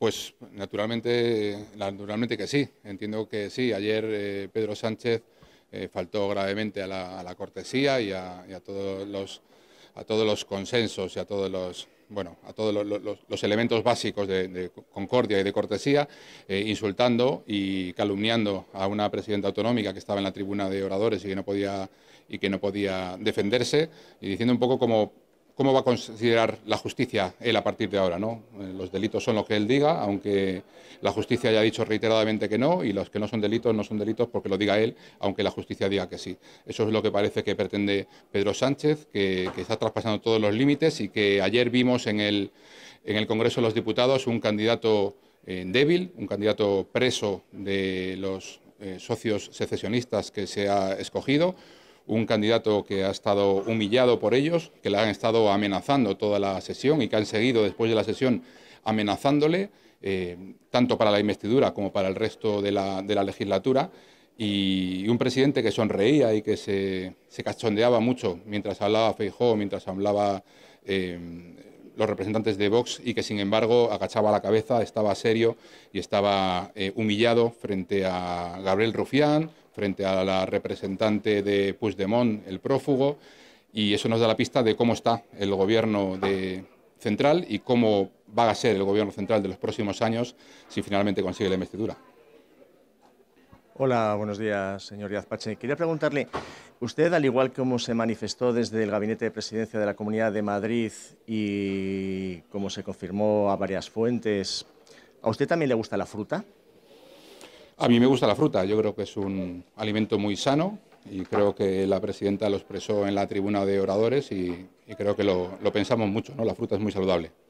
Pues naturalmente, naturalmente que sí, entiendo que sí. Ayer eh, Pedro Sánchez eh, faltó gravemente a la, cortesía y, a, todos los, consensos y a todos los, bueno, a todos los, elementos básicos de, concordia y de cortesía, eh, insultando y calumniando a una presidenta autonómica que estaba en la tribuna de oradores y que no podía, y que no podía defenderse, y diciendo un poco como cómo va a considerar la justicia él a partir de ahora. ¿no? Eh, los delitos son lo que él diga, aunque la justicia haya dicho reiteradamente que no, y los que no son delitos no son delitos porque lo diga él, aunque la justicia diga que sí. Eso es lo que parece que pretende Pedro Sánchez, que, está traspasando todos los límites y que ayer vimos en el, en el Congreso de los Diputados un candidato eh, débil, un candidato preso de los eh, socios secesionistas que se ha escogido, un candidato que ha estado humillado por ellos, que le han estado amenazando toda la sesión y que han seguido después de la sesión amenazándole, eh, tanto para la investidura como para el resto de la, legislatura y un presidente que sonreía y que se, cachondeaba mucho mientras hablaba Feijóo, mientras hablaba eh, los representantes de Vox y que, sin embargo, agachaba la cabeza, estaba serio y estaba eh, humillado frente a Gabriel Rufián, frente a la representante de Puigdemont, el prófugo, y eso nos da la pista de cómo está el gobierno de central y cómo va a ser el gobierno central de los próximos años si finalmente consigue la investidura. Hola, buenos días, señor Díaz Quería preguntarle, usted, al igual como se manifestó desde el Gabinete de Presidencia de la Comunidad de Madrid y como se confirmó a varias fuentes, ¿a usted también le gusta la fruta? A mí me gusta la fruta, yo creo que es un alimento muy sano y creo que la presidenta lo expresó en la tribuna de oradores y, creo que lo, lo pensamos mucho, ¿no? La fruta es muy saludable.